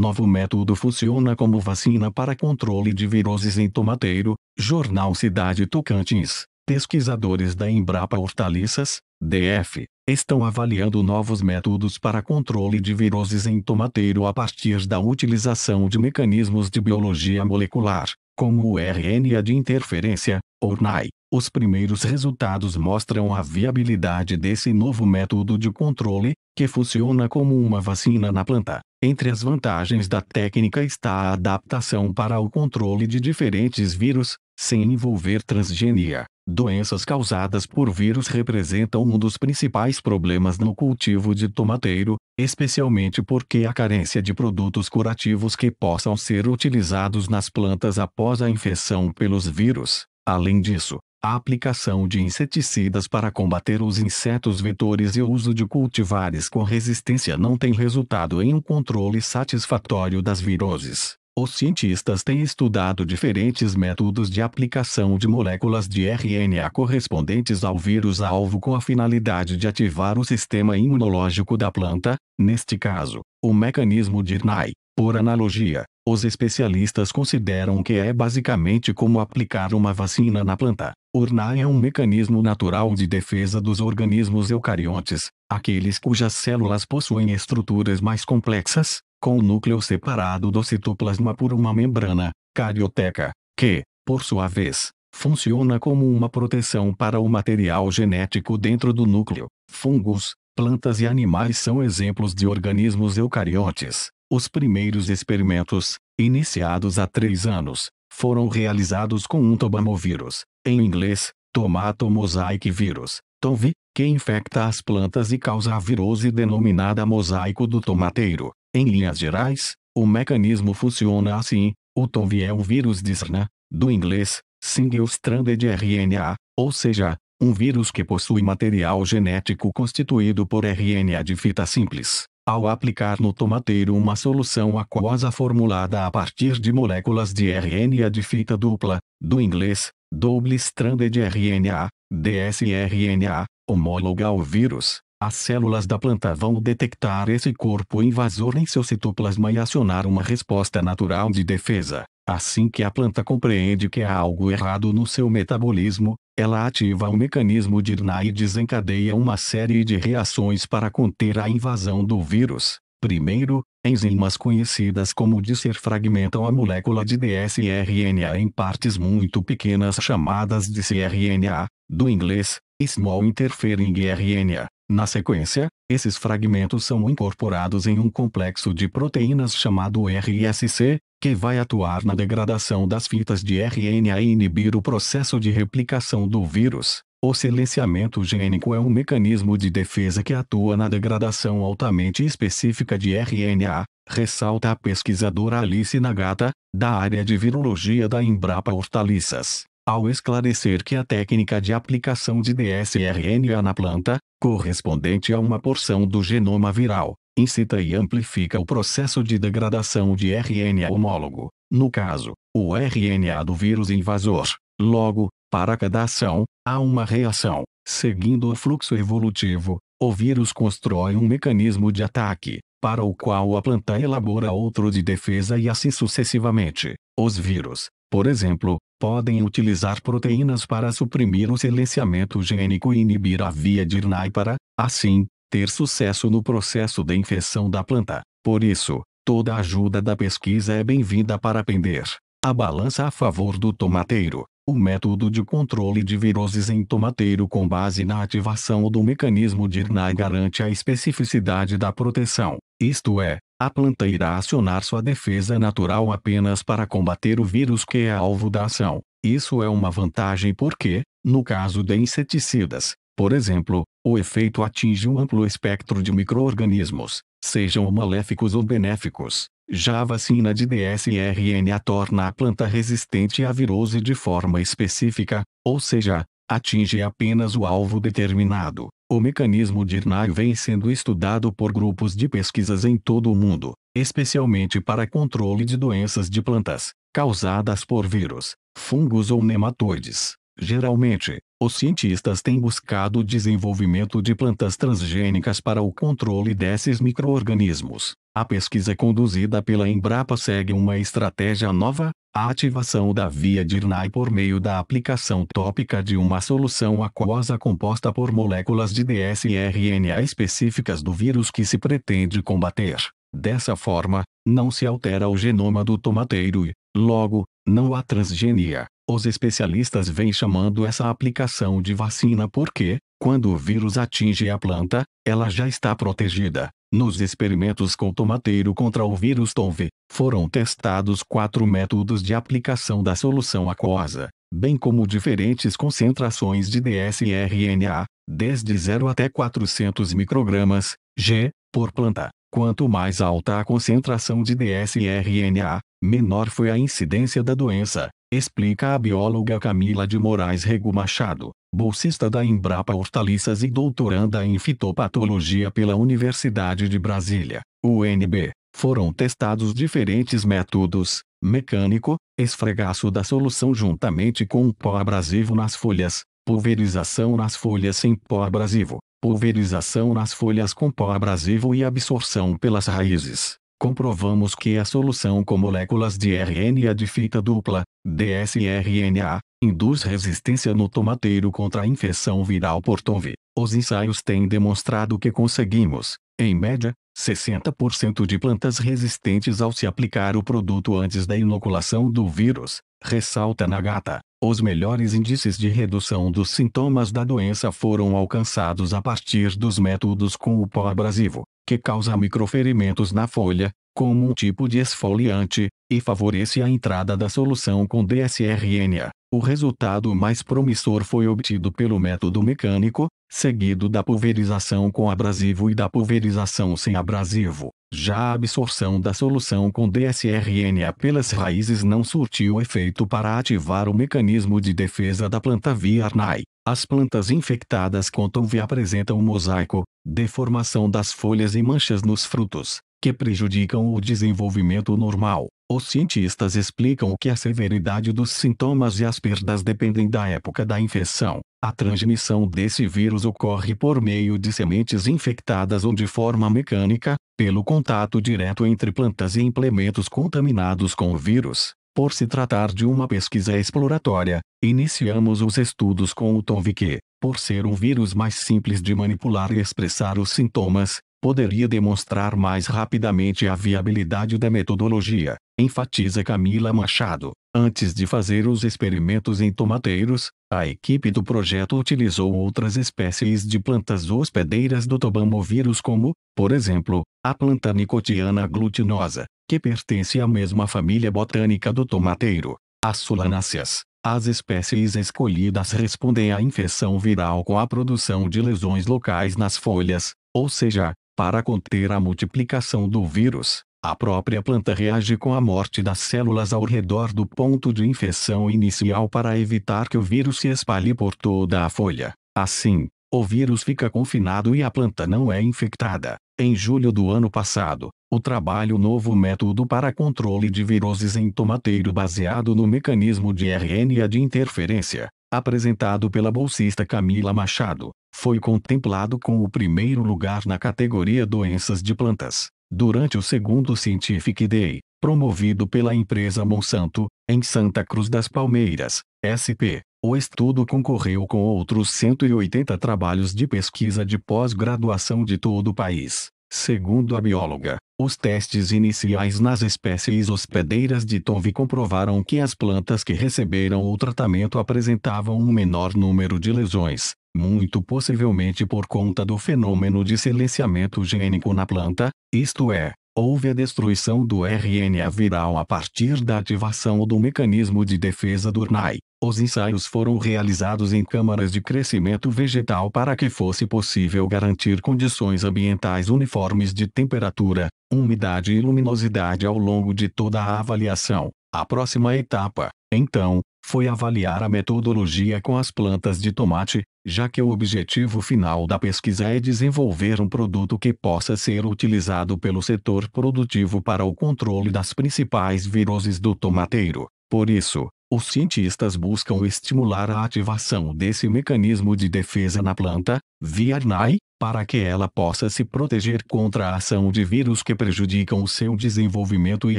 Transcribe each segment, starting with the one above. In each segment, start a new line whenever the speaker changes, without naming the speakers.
Novo método funciona como vacina para controle de viroses em tomateiro. Jornal Cidade Tocantins. Pesquisadores da Embrapa Hortaliças, DF, estão avaliando novos métodos para controle de viroses em tomateiro a partir da utilização de mecanismos de biologia molecular, como o RNA de interferência, ORNAI. Os primeiros resultados mostram a viabilidade desse novo método de controle, que funciona como uma vacina na planta. Entre as vantagens da técnica está a adaptação para o controle de diferentes vírus, sem envolver transgenia. Doenças causadas por vírus representam um dos principais problemas no cultivo de tomateiro, especialmente porque a carência de produtos curativos que possam ser utilizados nas plantas após a infecção pelos vírus. Além disso, a aplicação de inseticidas para combater os insetos vetores e o uso de cultivares com resistência não tem resultado em um controle satisfatório das viroses. Os cientistas têm estudado diferentes métodos de aplicação de moléculas de RNA correspondentes ao vírus-alvo com a finalidade de ativar o sistema imunológico da planta, neste caso, o mecanismo de RNAi, por analogia, os especialistas consideram que é basicamente como aplicar uma vacina na planta. Urnar é um mecanismo natural de defesa dos organismos eucariontes, aqueles cujas células possuem estruturas mais complexas, com o núcleo separado do citoplasma por uma membrana, carioteca, que, por sua vez, funciona como uma proteção para o material genético dentro do núcleo. Fungos, plantas e animais são exemplos de organismos eucariontes. Os primeiros experimentos, iniciados há três anos, foram realizados com um tobamovírus, em inglês, tomato mosaic vírus, TOMV, que infecta as plantas e causa a virose denominada mosaico do tomateiro. Em linhas gerais, o mecanismo funciona assim, o TOMV é um vírus de SRNA, do inglês, single-stranded RNA, ou seja, um vírus que possui material genético constituído por RNA de fita simples ao aplicar no tomateiro uma solução aquosa formulada a partir de moléculas de RNA de fita dupla, do inglês, double-stranded RNA, dsRNA, homóloga ao vírus, as células da planta vão detectar esse corpo invasor em seu citoplasma e acionar uma resposta natural de defesa, Assim que a planta compreende que há algo errado no seu metabolismo, ela ativa o mecanismo de DNA e desencadeia uma série de reações para conter a invasão do vírus. Primeiro, enzimas conhecidas como disser fragmentam a molécula de dsRNA em partes muito pequenas chamadas de cRNA, do inglês, small interfering RNA, na sequência, esses fragmentos são incorporados em um complexo de proteínas chamado RSC, que vai atuar na degradação das fitas de RNA e inibir o processo de replicação do vírus. O silenciamento gênico é um mecanismo de defesa que atua na degradação altamente específica de RNA, ressalta a pesquisadora Alice Nagata, da área de virologia da Embrapa Hortaliças. Ao esclarecer que a técnica de aplicação de dsRNA na planta correspondente a uma porção do genoma viral, incita e amplifica o processo de degradação de RNA homólogo, no caso, o RNA do vírus invasor. Logo, para cada ação, há uma reação. Seguindo o fluxo evolutivo, o vírus constrói um mecanismo de ataque, para o qual a planta elabora outro de defesa e assim sucessivamente. Os vírus, por exemplo, podem utilizar proteínas para suprimir o silenciamento gênico e inibir a via de RNAi para, assim, ter sucesso no processo de infecção da planta. Por isso, toda ajuda da pesquisa é bem-vinda para pender a balança a favor do tomateiro. O método de controle de viroses em tomateiro com base na ativação do mecanismo de RNAi garante a especificidade da proteção, isto é, a planta irá acionar sua defesa natural apenas para combater o vírus que é alvo da ação. Isso é uma vantagem porque, no caso de inseticidas, por exemplo, o efeito atinge um amplo espectro de microorganismos, sejam maléficos ou benéficos. Já a vacina de DSRNA torna a planta resistente à virose de forma específica, ou seja, atinge apenas o alvo determinado. O mecanismo de RNAI vem sendo estudado por grupos de pesquisas em todo o mundo, especialmente para controle de doenças de plantas, causadas por vírus, fungos ou nematoides. Geralmente, os cientistas têm buscado o desenvolvimento de plantas transgênicas para o controle desses microorganismos. A pesquisa conduzida pela Embrapa segue uma estratégia nova, a ativação da via DIRNAI por meio da aplicação tópica de uma solução aquosa composta por moléculas de dsRNA específicas do vírus que se pretende combater. Dessa forma, não se altera o genoma do tomateiro e, logo, não há transgenia. Os especialistas vêm chamando essa aplicação de vacina porque, quando o vírus atinge a planta, ela já está protegida. Nos experimentos com tomateiro contra o vírus tove, foram testados quatro métodos de aplicação da solução aquosa, bem como diferentes concentrações de DSRNA, desde 0 até 400 microgramas, G, por planta. Quanto mais alta a concentração de DSRNA, menor foi a incidência da doença, explica a bióloga Camila de Moraes Rego Machado, bolsista da Embrapa Hortaliças e doutoranda em fitopatologia pela Universidade de Brasília, UNB. Foram testados diferentes métodos, mecânico, esfregaço da solução juntamente com pó abrasivo nas folhas, pulverização nas folhas sem pó abrasivo, pulverização nas folhas com pó abrasivo e absorção pelas raízes comprovamos que a solução com moléculas de RNA de fita dupla, dsRNA, induz resistência no tomateiro contra a infecção viral por TOMV. Os ensaios têm demonstrado que conseguimos, em média, 60% de plantas resistentes ao se aplicar o produto antes da inoculação do vírus, ressalta Nagata. Os melhores índices de redução dos sintomas da doença foram alcançados a partir dos métodos com o pó abrasivo que causa microferimentos na folha, como um tipo de esfoliante, e favorece a entrada da solução com DSRNA. O resultado mais promissor foi obtido pelo método mecânico, seguido da pulverização com abrasivo e da pulverização sem abrasivo. Já a absorção da solução com DSRNA pelas raízes não surtiu efeito para ativar o mecanismo de defesa da planta via RNAi. As plantas infectadas com TOV apresentam um mosaico, deformação das folhas e manchas nos frutos, que prejudicam o desenvolvimento normal. Os cientistas explicam que a severidade dos sintomas e as perdas dependem da época da infecção. A transmissão desse vírus ocorre por meio de sementes infectadas ou de forma mecânica, pelo contato direto entre plantas e implementos contaminados com o vírus. Por se tratar de uma pesquisa exploratória, iniciamos os estudos com o Tom Vique, por ser um vírus mais simples de manipular e expressar os sintomas, poderia demonstrar mais rapidamente a viabilidade da metodologia, enfatiza Camila Machado. Antes de fazer os experimentos em tomateiros, a equipe do projeto utilizou outras espécies de plantas hospedeiras do tobamovírus como, por exemplo, a planta nicotiana glutinosa, que pertence à mesma família botânica do tomateiro, as solanáceas. As espécies escolhidas respondem à infecção viral com a produção de lesões locais nas folhas, ou seja, para conter a multiplicação do vírus, a própria planta reage com a morte das células ao redor do ponto de infecção inicial para evitar que o vírus se espalhe por toda a folha. Assim, o vírus fica confinado e a planta não é infectada. Em julho do ano passado, o trabalho Novo Método para Controle de Viroses em Tomateiro baseado no mecanismo de RNA de interferência, apresentado pela bolsista Camila Machado, foi contemplado com o primeiro lugar na categoria Doenças de Plantas, durante o segundo Scientific Day, promovido pela empresa Monsanto, em Santa Cruz das Palmeiras, SP. O estudo concorreu com outros 180 trabalhos de pesquisa de pós-graduação de todo o país. Segundo a bióloga, os testes iniciais nas espécies hospedeiras de Tonvi comprovaram que as plantas que receberam o tratamento apresentavam um menor número de lesões, muito possivelmente por conta do fenômeno de silenciamento gênico na planta, isto é, houve a destruição do RNA viral a partir da ativação do mecanismo de defesa do RNAi. Os ensaios foram realizados em câmaras de crescimento vegetal para que fosse possível garantir condições ambientais uniformes de temperatura, umidade e luminosidade ao longo de toda a avaliação. A próxima etapa, então, foi avaliar a metodologia com as plantas de tomate, já que o objetivo final da pesquisa é desenvolver um produto que possa ser utilizado pelo setor produtivo para o controle das principais viroses do tomateiro. Por isso, os cientistas buscam estimular a ativação desse mecanismo de defesa na planta, via RNAi, para que ela possa se proteger contra a ação de vírus que prejudicam o seu desenvolvimento e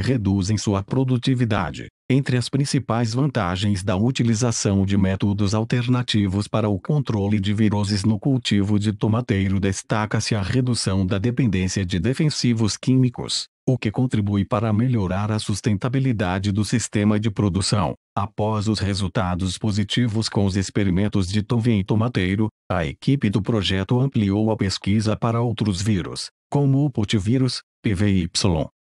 reduzem sua produtividade. Entre as principais vantagens da utilização de métodos alternativos para o controle de viroses no cultivo de tomateiro destaca-se a redução da dependência de defensivos químicos, o que contribui para melhorar a sustentabilidade do sistema de produção. Após os resultados positivos com os experimentos de Tovin Tomateiro, a equipe do projeto ampliou a pesquisa para outros vírus, como o potivírus, PVY,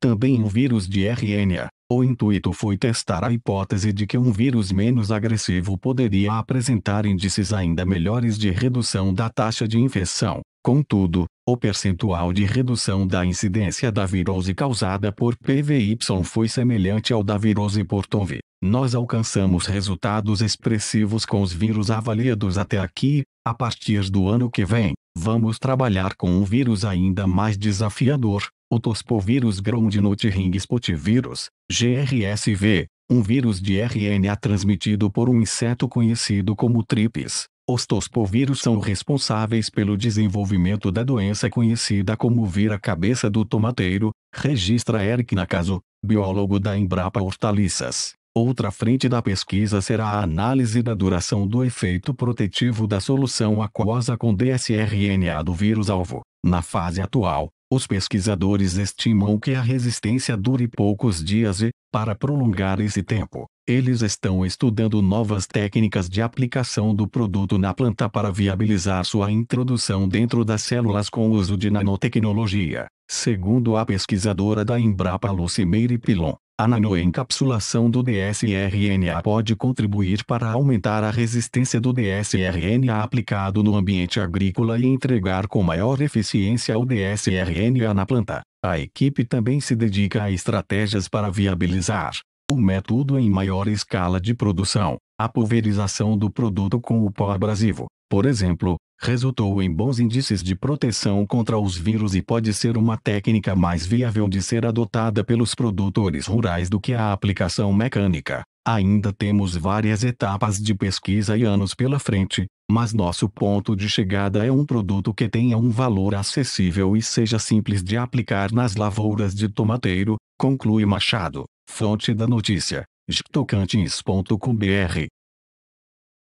também um vírus de RNA. O intuito foi testar a hipótese de que um vírus menos agressivo poderia apresentar índices ainda melhores de redução da taxa de infecção. Contudo, o percentual de redução da incidência da virose causada por PVY foi semelhante ao da virose por TONV. Nós alcançamos resultados expressivos com os vírus avaliados até aqui, a partir do ano que vem, vamos trabalhar com um vírus ainda mais desafiador, o Tospovírus Groundnutring Spotivírus, GRSV, um vírus de RNA transmitido por um inseto conhecido como tripes, os tospovírus são responsáveis pelo desenvolvimento da doença conhecida como vira-cabeça do tomateiro, registra Eric Nakazo, biólogo da Embrapa Hortaliças. Outra frente da pesquisa será a análise da duração do efeito protetivo da solução aquosa com dsRNA do vírus-alvo. Na fase atual, os pesquisadores estimam que a resistência dure poucos dias e, para prolongar esse tempo, eles estão estudando novas técnicas de aplicação do produto na planta para viabilizar sua introdução dentro das células com o uso de nanotecnologia, segundo a pesquisadora da Embrapa Lucimeire Pilon. A nanoencapsulação do dsRNA pode contribuir para aumentar a resistência do dsRNA aplicado no ambiente agrícola e entregar com maior eficiência o dsRNA na planta. A equipe também se dedica a estratégias para viabilizar o método em maior escala de produção, a pulverização do produto com o pó abrasivo, por exemplo, resultou em bons índices de proteção contra os vírus e pode ser uma técnica mais viável de ser adotada pelos produtores rurais do que a aplicação mecânica. Ainda temos várias etapas de pesquisa e anos pela frente, mas nosso ponto de chegada é um produto que tenha um valor acessível e seja simples de aplicar nas lavouras de tomateiro, conclui Machado, fonte da notícia, jtocantis.com.br.